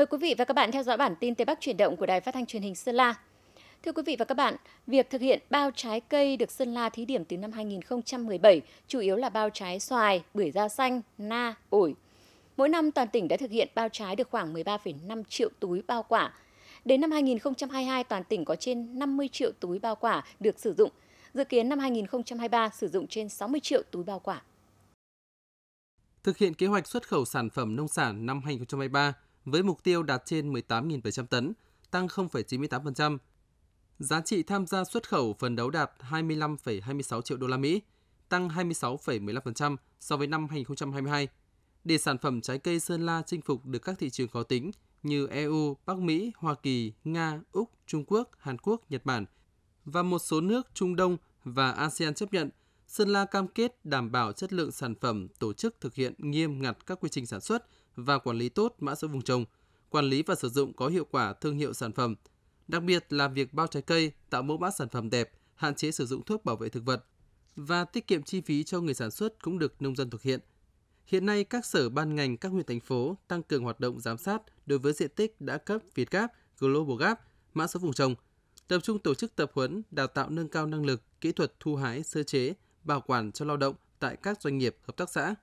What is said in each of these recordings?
Mời quý vị và các bạn theo dõi bản tin Tây Bắc chuyển động của Đài Phát thanh Truyền hình Sơn La. Thưa quý vị và các bạn, việc thực hiện bao trái cây được Sơn La thí điểm từ năm 2017 chủ yếu là bao trái xoài, bưởi da xanh, na, ổi. Mỗi năm toàn tỉnh đã thực hiện bao trái được khoảng 13,5 triệu túi bao quả. Đến năm 2022 toàn tỉnh có trên 50 triệu túi bao quả được sử dụng. Dự kiến năm 2023 sử dụng trên 60 triệu túi bao quả. Thực hiện kế hoạch xuất khẩu sản phẩm nông sản năm 2023, với mục tiêu đạt trên 18.700 tấn, tăng 0,98%. Giá trị tham gia xuất khẩu phần đấu đạt 25,26 triệu đô la Mỹ, tăng 26,15% so với năm 2022. Để sản phẩm trái cây Sơn La chinh phục được các thị trường khó tính như EU, Bắc Mỹ, Hoa Kỳ, Nga, Úc, Trung Quốc, Hàn Quốc, Nhật Bản và một số nước Trung Đông và ASEAN chấp nhận, Sơn La cam kết đảm bảo chất lượng sản phẩm, tổ chức thực hiện nghiêm ngặt các quy trình sản xuất, và quản lý tốt mã số vùng trồng, quản lý và sử dụng có hiệu quả thương hiệu sản phẩm, đặc biệt là việc bao trái cây, tạo mẫu mã sản phẩm đẹp, hạn chế sử dụng thuốc bảo vệ thực vật và tiết kiệm chi phí cho người sản xuất cũng được nông dân thực hiện. Hiện nay, các sở ban ngành các huyện thành phố tăng cường hoạt động giám sát đối với diện tích đã cấp Việt Gap, Global Gap, mã số vùng trồng, tập trung tổ chức tập huấn, đào tạo nâng cao năng lực, kỹ thuật thu hái, sơ chế, bảo quản cho lao động tại các doanh nghiệp, hợp tác xã,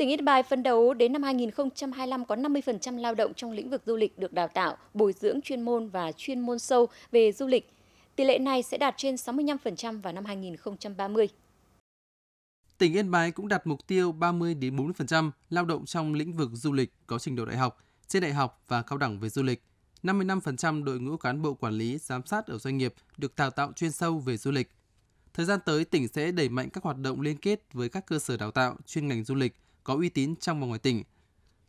Tỉnh Yên Bái phấn đấu đến năm 2025 có 50% lao động trong lĩnh vực du lịch được đào tạo, bồi dưỡng chuyên môn và chuyên môn sâu về du lịch. Tỷ lệ này sẽ đạt trên 65% vào năm 2030. Tỉnh Yên Bái cũng đặt mục tiêu 30 đến 40% lao động trong lĩnh vực du lịch có trình độ đại học, trên đại học và cao đẳng về du lịch. 55% đội ngũ cán bộ quản lý giám sát ở doanh nghiệp được đào tạo chuyên sâu về du lịch. Thời gian tới, tỉnh sẽ đẩy mạnh các hoạt động liên kết với các cơ sở đào tạo chuyên ngành du lịch – có uy tín trong và ngoài tỉnh,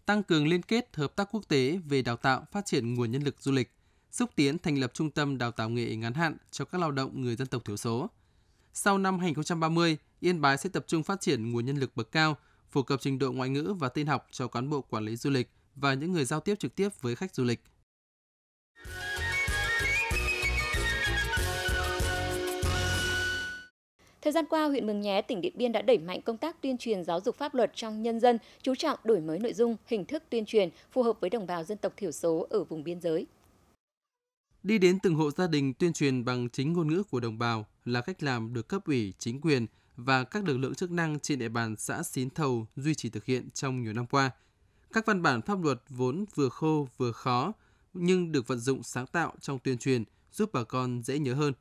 tăng cường liên kết hợp tác quốc tế về đào tạo phát triển nguồn nhân lực du lịch, xúc tiến thành lập trung tâm đào tạo nghề ngắn hạn cho các lao động người dân tộc thiểu số. Sau năm 2030, Yên Bái sẽ tập trung phát triển nguồn nhân lực bậc cao, phổ cập trình độ ngoại ngữ và tin học cho cán bộ quản lý du lịch và những người giao tiếp trực tiếp với khách du lịch. Thời gian qua, huyện Mường Nhé, tỉnh Điện Biên đã đẩy mạnh công tác tuyên truyền giáo dục pháp luật trong nhân dân, chú trọng đổi mới nội dung, hình thức tuyên truyền phù hợp với đồng bào dân tộc thiểu số ở vùng biên giới. Đi đến từng hộ gia đình tuyên truyền bằng chính ngôn ngữ của đồng bào là cách làm được cấp ủy, chính quyền và các lực lượng chức năng trên địa bàn xã Xín Thầu duy trì thực hiện trong nhiều năm qua. Các văn bản pháp luật vốn vừa khô vừa khó nhưng được vận dụng sáng tạo trong tuyên truyền giúp bà con dễ nhớ hơn.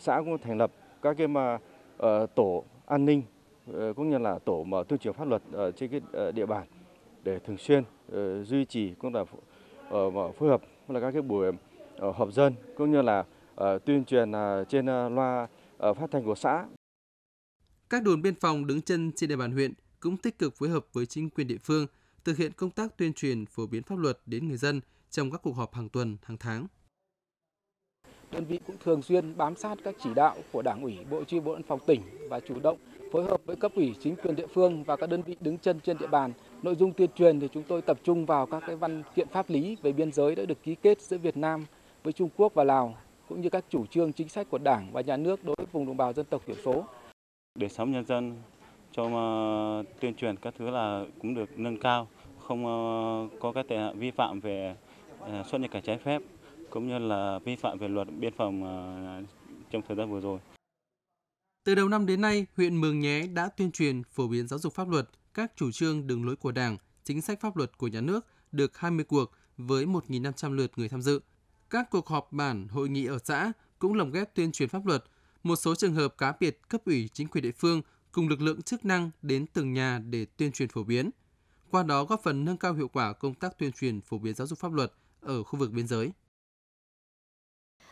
Xã cũng thành lập các cái mà ờ, tổ an ninh ờ, cũng như là tổ mà tuyên truyền pháp luật trên cái ờ, địa bàn để thường xuyên duy trì cũng là phối hợp là các cái buổi họp dân cũng như là tuyên truyền trên loa phát thanh của xã. Các đồn biên phòng đứng chân trên địa bàn huyện cũng tích cực phối hợp với chính quyền địa phương thực hiện công tác tuyên truyền phổ biến pháp luật đến người dân trong các cuộc họp hàng tuần, hàng tháng đơn vị cũng thường xuyên bám sát các chỉ đạo của Đảng ủy, Bộ Truy Bộ Biên phòng tỉnh và chủ động phối hợp với cấp ủy chính quyền địa phương và các đơn vị đứng chân trên địa bàn. Nội dung tuyên truyền thì chúng tôi tập trung vào các cái văn kiện pháp lý về biên giới đã được ký kết giữa Việt Nam với Trung Quốc và Lào cũng như các chủ trương chính sách của Đảng và nhà nước đối với vùng đồng bào dân tộc thiểu số. Đời sống nhân dân cho ờ, tuyên truyền các thứ là cũng được nâng cao, không ờ, có các tệ nạn vi phạm về ờ, xuất nhập cảnh trái phép cũng như là vi phạm về luật biên phòng ờ, trong thời gian vừa rồi. Từ đầu năm đến nay, huyện Mường Nhé đã tuyên truyền phổ biến giáo dục pháp luật, các chủ trương đường lối của Đảng, chính sách pháp luật của nhà nước được 20 cuộc với 1.500 lượt người tham dự. Các cuộc họp bản, hội nghị ở xã cũng lồng ghép tuyên truyền pháp luật. Một số trường hợp cá biệt cấp ủy chính quyền địa phương cùng lực lượng chức năng đến từng nhà để tuyên truyền phổ biến. Qua đó góp phần nâng cao hiệu quả công tác tuyên truyền phổ biến giáo dục pháp luật ở khu vực biên giới.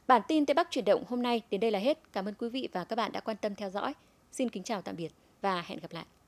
Bản tin Tây Bắc chuyển động hôm nay đến đây là hết. Cảm ơn quý vị và các bạn đã quan tâm theo dõi. Xin kính chào tạm biệt và hẹn gặp lại.